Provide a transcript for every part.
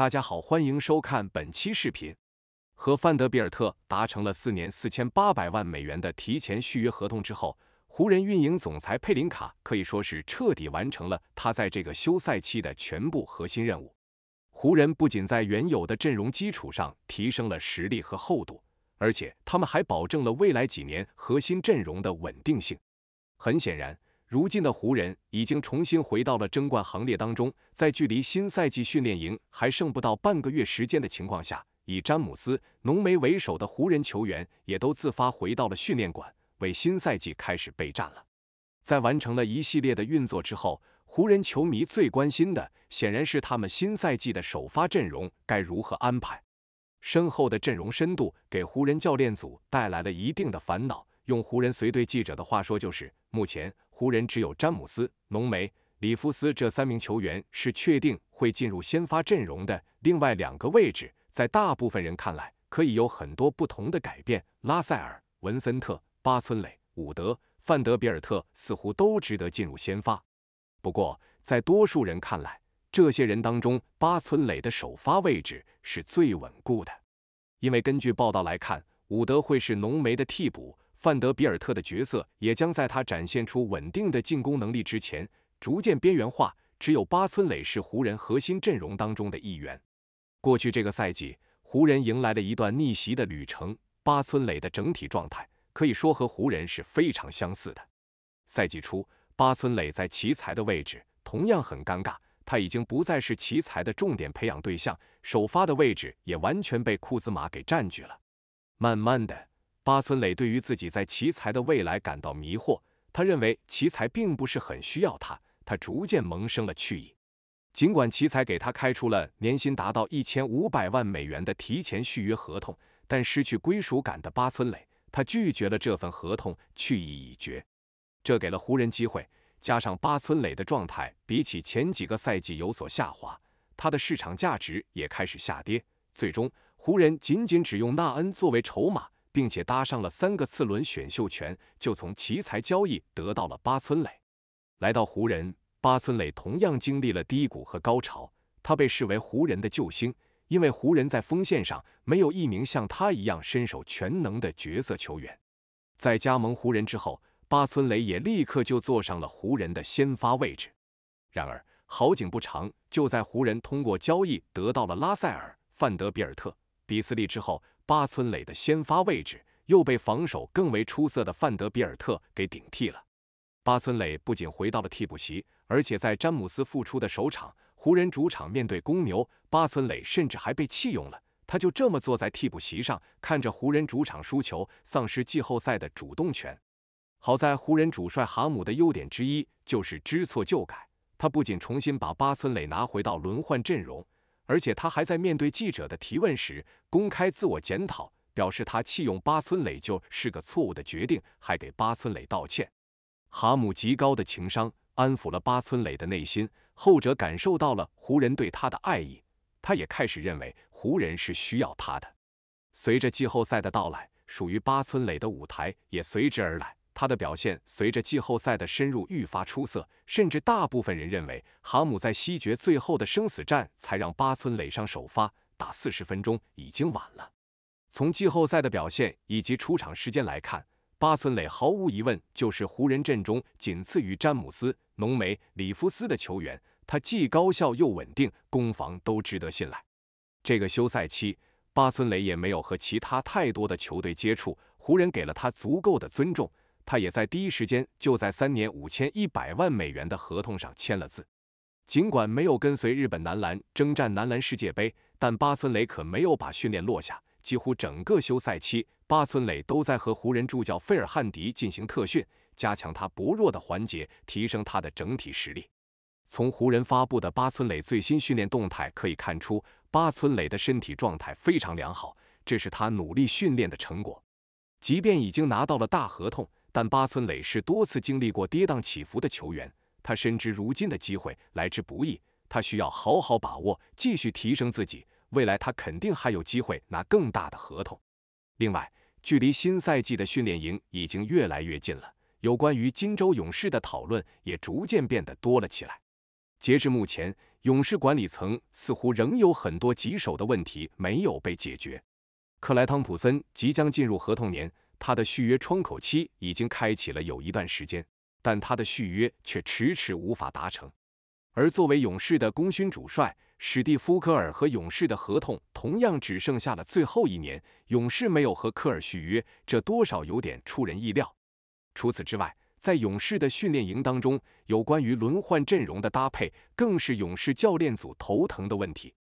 大家好，欢迎收看本期视频。和范德比尔特达成了四年四千八百万美元的提前续约合同之后，湖人运营总裁佩林卡可以说是彻底完成了他在这个休赛期的全部核心任务。湖人不仅在原有的阵容基础上提升了实力和厚度，而且他们还保证了未来几年核心阵容的稳定性。很显然。如今的湖人已经重新回到了争冠行列当中，在距离新赛季训练营还剩不到半个月时间的情况下，以詹姆斯、浓眉为首的湖人球员也都自发回到了训练馆，为新赛季开始备战了。在完成了一系列的运作之后，湖人球迷最关心的显然是他们新赛季的首发阵容该如何安排。身后的阵容深度给湖人教练组带来了一定的烦恼，用湖人随队记者的话说就是目前。湖人只有詹姆斯、浓眉、里夫斯这三名球员是确定会进入先发阵容的。另外两个位置，在大部分人看来，可以有很多不同的改变。拉塞尔、文森特、巴村磊、伍德、范德比尔特似乎都值得进入先发。不过，在多数人看来，这些人当中，巴村磊的首发位置是最稳固的，因为根据报道来看，伍德会是浓眉的替补。范德比尔特的角色也将在他展现出稳定的进攻能力之前逐渐边缘化。只有八村垒是湖人核心阵容当中的一员。过去这个赛季，湖人迎来了一段逆袭的旅程。八村垒的整体状态可以说和湖人是非常相似的。赛季初，八村垒在奇才的位置同样很尴尬，他已经不再是奇才的重点培养对象，首发的位置也完全被库兹马给占据了。慢慢的。巴村磊对于自己在奇才的未来感到迷惑，他认为奇才并不是很需要他，他逐渐萌生了去意。尽管奇才给他开出了年薪达到一千五百万美元的提前续约合同，但失去归属感的巴村磊，他拒绝了这份合同，去意已决。这给了湖人机会，加上巴村磊的状态比起前几个赛季有所下滑，他的市场价值也开始下跌。最终，湖人仅仅只用纳恩作为筹码。并且搭上了三个次轮选秀权，就从奇才交易得到了巴村磊。来到湖人，巴村磊同样经历了低谷和高潮。他被视为湖人的救星，因为湖人在锋线上没有一名像他一样身手全能的角色球员。在加盟湖人之后，巴村磊也立刻就坐上了湖人的先发位置。然而好景不长，就在湖人通过交易得到了拉塞尔、范德比尔特、比斯利之后。巴村垒的先发位置又被防守更为出色的范德比尔特给顶替了。巴村垒不仅回到了替补席，而且在詹姆斯复出的首场，湖人主场面对公牛，巴村垒甚至还被弃用了。他就这么坐在替补席上，看着湖人主场输球，丧失季后赛的主动权。好在湖人主帅哈姆的优点之一就是知错就改，他不仅重新把巴村垒拿回到轮换阵容。而且他还在面对记者的提问时公开自我检讨，表示他弃用巴村磊就是个错误的决定，还给巴村磊道歉。哈姆极高的情商安抚了巴村磊的内心，后者感受到了湖人对他的爱意，他也开始认为湖人是需要他的。随着季后赛的到来，属于巴村磊的舞台也随之而来。他的表现随着季后赛的深入愈发出色，甚至大部分人认为，哈姆在西决最后的生死战才让巴村垒上首发打四十分钟已经晚了。从季后赛的表现以及出场时间来看，巴村垒毫无疑问就是湖人阵中仅次于詹姆斯、浓眉、里夫斯的球员。他既高效又稳定，攻防都值得信赖。这个休赛期，巴村垒也没有和其他太多的球队接触，湖人给了他足够的尊重。他也在第一时间就在三年五千一百万美元的合同上签了字。尽管没有跟随日本男篮征战男篮世界杯，但八村垒可没有把训练落下。几乎整个休赛期，八村垒都在和湖人助教费尔汉迪进行特训，加强他薄弱的环节，提升他的整体实力。从湖人发布的八村垒最新训练动态可以看出，八村垒的身体状态非常良好，这是他努力训练的成果。即便已经拿到了大合同。但巴村磊是多次经历过跌宕起伏的球员，他深知如今的机会来之不易，他需要好好把握，继续提升自己。未来他肯定还有机会拿更大的合同。另外，距离新赛季的训练营已经越来越近了，有关于金州勇士的讨论也逐渐变得多了起来。截至目前，勇士管理层似乎仍有很多棘手的问题没有被解决。克莱·汤普森即将进入合同年。他的续约窗口期已经开启了有一段时间，但他的续约却迟迟无法达成。而作为勇士的功勋主帅史蒂夫·科尔和勇士的合同同样只剩下了最后一年，勇士没有和科尔续约，这多少有点出人意料。除此之外，在勇士的训练营当中，有关于轮换阵容的搭配，更是勇士教练组头疼的问题。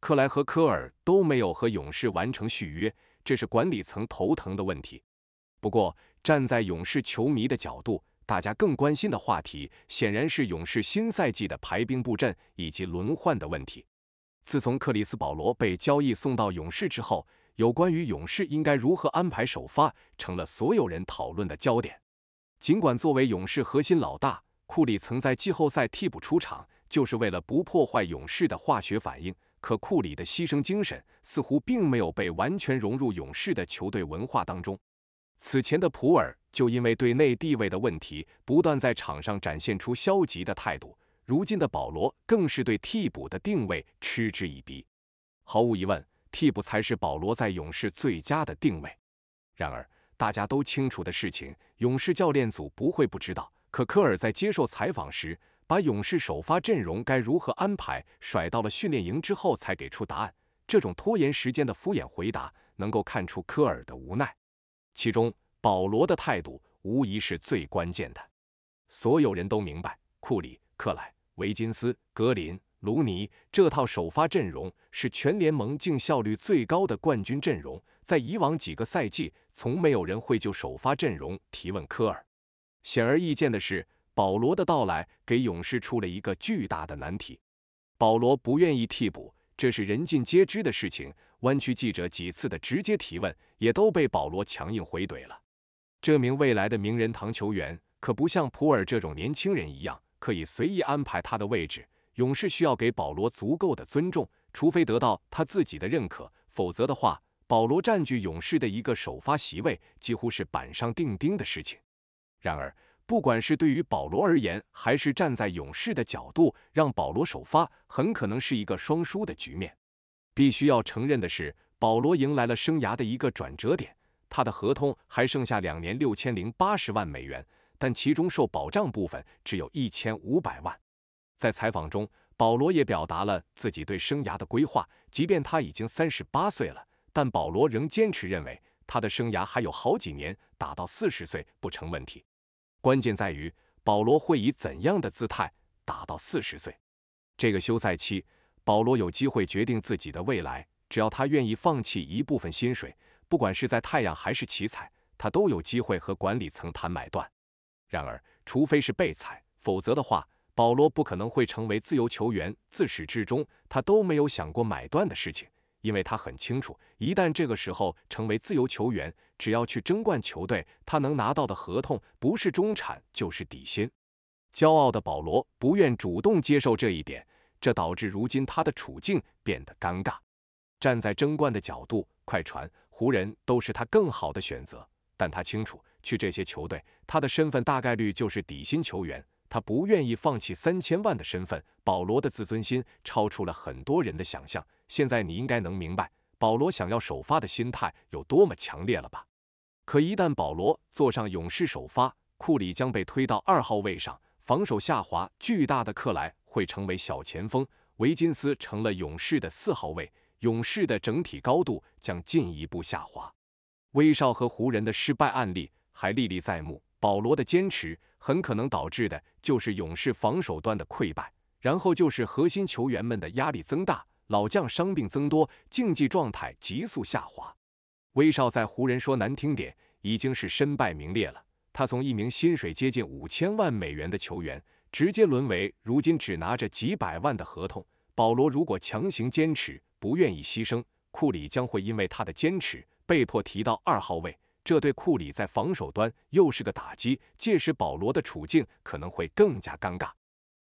克莱和科尔都没有和勇士完成续约，这是管理层头疼的问题。不过，站在勇士球迷的角度，大家更关心的话题显然是勇士新赛季的排兵布阵以及轮换的问题。自从克里斯·保罗被交易送到勇士之后，有关于勇士应该如何安排首发，成了所有人讨论的焦点。尽管作为勇士核心老大，库里曾在季后赛替补出场，就是为了不破坏勇士的化学反应，可库里的牺牲精神似乎并没有被完全融入勇士的球队文化当中。此前的普尔就因为对内地位的问题，不断在场上展现出消极的态度。如今的保罗更是对替补的定位嗤之以鼻。毫无疑问，替补才是保罗在勇士最佳的定位。然而，大家都清楚的事情，勇士教练组不会不知道。可科尔在接受采访时，把勇士首发阵容该如何安排甩到了训练营之后才给出答案。这种拖延时间的敷衍回答，能够看出科尔的无奈。其中，保罗的态度无疑是最关键的。所有人都明白，库里、克莱、维金斯、格林、卢尼这套首发阵容是全联盟净效率最高的冠军阵容。在以往几个赛季，从没有人会就首发阵容提问科尔。显而易见的是，保罗的到来给勇士出了一个巨大的难题。保罗不愿意替补，这是人尽皆知的事情。湾区记者几次的直接提问，也都被保罗强硬回怼了。这名未来的名人堂球员，可不像普尔这种年轻人一样，可以随意安排他的位置。勇士需要给保罗足够的尊重，除非得到他自己的认可，否则的话，保罗占据勇士的一个首发席位，几乎是板上钉钉的事情。然而，不管是对于保罗而言，还是站在勇士的角度，让保罗首发，很可能是一个双输的局面。必须要承认的是，保罗迎来了生涯的一个转折点。他的合同还剩下两年六千零八十万美元，但其中受保障部分只有一千五百万。在采访中，保罗也表达了自己对生涯的规划。即便他已经三十八岁了，但保罗仍坚持认为他的生涯还有好几年，打到四十岁不成问题。关键在于，保罗会以怎样的姿态打到四十岁？这个休赛期。保罗有机会决定自己的未来，只要他愿意放弃一部分薪水，不管是在太阳还是奇才，他都有机会和管理层谈买断。然而，除非是被裁，否则的话，保罗不可能会成为自由球员。自始至终，他都没有想过买断的事情，因为他很清楚，一旦这个时候成为自由球员，只要去争冠球队，他能拿到的合同不是中产就是底薪。骄傲的保罗不愿主动接受这一点。这导致如今他的处境变得尴尬。站在争冠的角度，快船、湖人都是他更好的选择。但他清楚，去这些球队，他的身份大概率就是底薪球员。他不愿意放弃三千万的身份。保罗的自尊心超出了很多人的想象。现在你应该能明白，保罗想要首发的心态有多么强烈了吧？可一旦保罗坐上勇士首发，库里将被推到二号位上，防守下滑巨大的克莱。会成为小前锋，维金斯成了勇士的四号位，勇士的整体高度将进一步下滑。威少和湖人的失败案例还历历在目，保罗的坚持很可能导致的就是勇士防守端的溃败，然后就是核心球员们的压力增大，老将伤病增多，竞技状态急速下滑。威少在湖人说难听点，已经是身败名裂了。他从一名薪水接近五千万美元的球员。直接沦为如今只拿着几百万的合同。保罗如果强行坚持，不愿意牺牲，库里将会因为他的坚持被迫提到二号位，这对库里在防守端又是个打击。届时保罗的处境可能会更加尴尬。